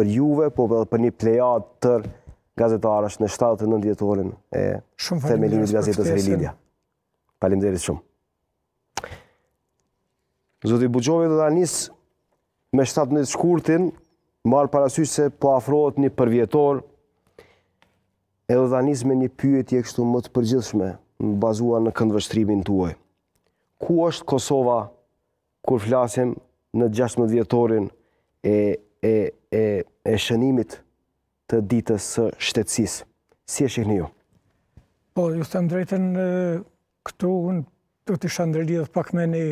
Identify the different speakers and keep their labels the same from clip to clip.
Speaker 1: për juve, po edhe për një plejat tër gazetarës në 79 vjetorin e
Speaker 2: themelimit gazetës Rilindja.
Speaker 1: Palim derit shumë. Zotë i Bugjovi dhe da njësë me 17 shkurtin, marë parasysh se po afrohet një përvjetor, edhe da njësë me një pyetje kështu më të përgjithshme, në bazua në këndvështrimin të uaj. Ku është Kosova kur flasim në 16 vjetorin e e, shënimit të ditës së shtetësisë. Si e shihni ju?
Speaker 2: Po, ju them drejtën këtu unë do të isha dhe pak me një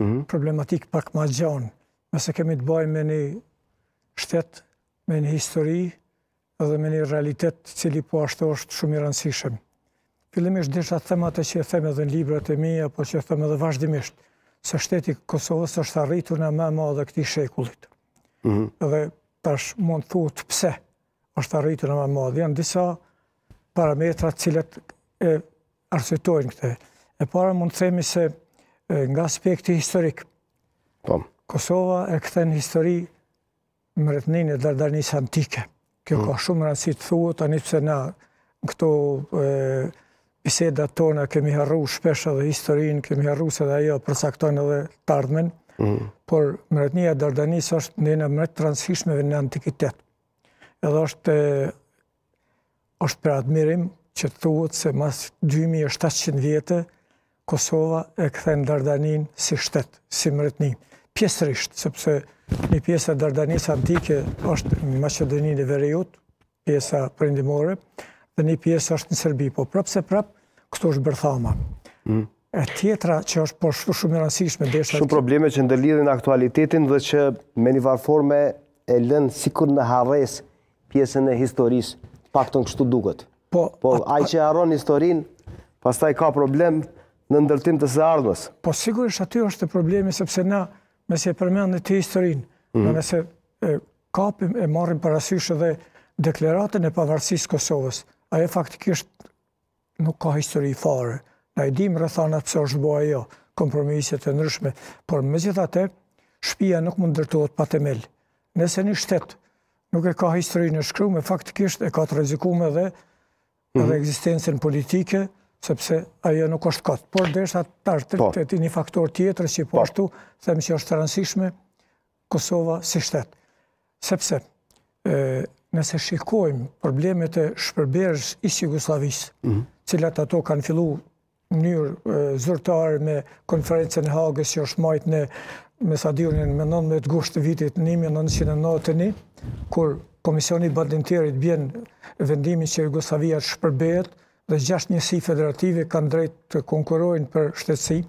Speaker 2: mhm. problematik pak më gjon, nëse kemi të bëjmë me një shtet me një histori dhe me një realitet cili po ashtë është shumë i rëndësishëm. Fillimisht desha të them që e them edhe në librat e mia, po që e them edhe vazhdimisht se shteti i Kosovës është arritur në më madh të këtij shekullit. Mhm. dhe tash mund thot pse është arritur më madh. Janë disa parametra të cilat e arsytojnë këtë. E para mund të themi se nga aspekti historik. Kosova e këtë në histori më rëtnin e dardanisë antike. Kjo ka mhm. shumë rëndësi të thuhet, tani pse na këto pisedat tona kemi harru shpesh edhe historinë, kemi harru se dhe ajo përsaktojnë edhe të Mm-hmm. Por mërëtnia Dardanis është në në mërët transfishmeve në antikitet. Edhe është është për admirim që të thuhët se mas 2700 vjetë Kosova e këthejmë Dardanin si shtetë, si mërëtnin. Pjesërisht, sepse një pjesë e Dardanis antike është në Macedonin e Verejot, pjesa përindimore, dhe një pjesë është në Serbi. Po prapë se prapë, këtu është bërthama. Mm. E tjetra që është po shumë shumë rëndësishme. shumë...
Speaker 1: probleme që ndërlidhën aktualitetin dhe që me një varforme e lënë sikur në harres pjesën e historisë, pak të në kështu duket. Po, po aj që arron historin, pastaj ka problem në ndërtim të se ardhmes.
Speaker 2: Po, sigurisht aty është problemi, sepse na, mes e përmenë në të historin, mhm. në mes e kapim e marim asyshë dhe deklaratën e pavarësisë Kosovës, aje faktikisht nuk ka histori i fare. Na i dim rëthana se është bo ajo, kompromisit e nërshme, por me gjitha te, shpia nuk mund dërtuot pa temel. Nese një shtetë nuk e ka historinë në shkru, me faktikisht e ka të rezikume dhe edhe mhm. eksistencen politike, sepse ajo nuk është katë. Por dhe është atë të të të një faktor tjetër që i po, po ashtu, them që është të rëndësishme Kosova si shtetë. Sepse, nëse shikojmë problemet e shpërberës i Sigoslavisë, mhm. cilat ato kanë fillu njërë zërtarë me konferencen e Hagës që është majtë në mesadionin me 19 gusht të vitit 1991, kur Komisioni Bandinterit bjen vendimin që Jugoslavia shpërbet dhe 6 njësi federative kanë drejt të konkurojnë për shtetësi,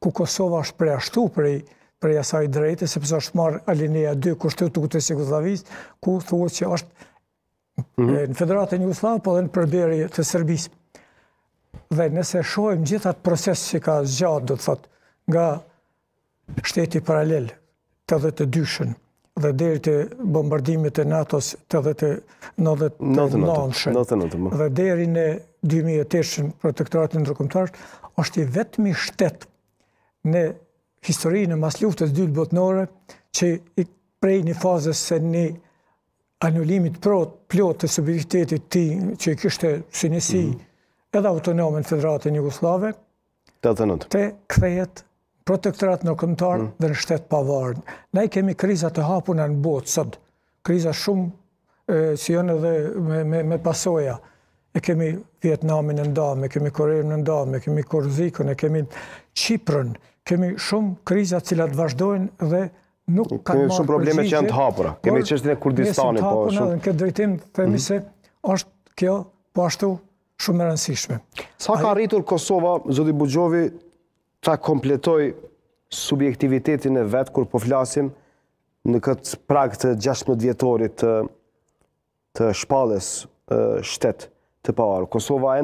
Speaker 2: ku Kosova është preashtu prej prej asaj drejtë, sepse është marrë alineja 2 kushtu të kutës Jugoslavis, ku thua që është në Federatën Jugoslavë, po dhe në përberi të Serbisë dhe nëse shojmë gjithat proces që ka zgjat, do të thot, nga shteti paralel të dhe të dyshën, dhe deri të bombardimit e NATO-s të dhe të 99-shën, dhe deri në 2008-shën protektoratin ndërkomtarës, është i vetëmi shtet në historinë në mas luftës dytë botënore, që i prej një fazës se një anulimit plot të subjektetit ti, që i kështë sinesi, mm edhe autonomen federatën Jugoslave,
Speaker 1: të
Speaker 2: kthejet protektorat në këmëtarë dhe në shtetë pavarën. Ne kemi krizat të hapuna në botë sëtë, krizat shumë si jënë edhe me pasoja. E kemi Vietnamin në ndamë, e kemi Korejnë në ndamë, e kemi Korzikën, e kemi Qiprën, kemi shumë krizat cilat vazhdojnë dhe nuk kanë marrë përgjitë. Kemi shumë probleme që janë të hapura, kemi qështin e Kurdistani. Në në në në në se është kjo, po ashtu, shumë më rëndësishme.
Speaker 1: Sa ka rritur Kosova, Zodi Bugjovi, ta kompletoj subjektivitetin e vetë kur po flasim në këtë prag të 16 vjetorit të, shpales shtetë të pavarë. Kosova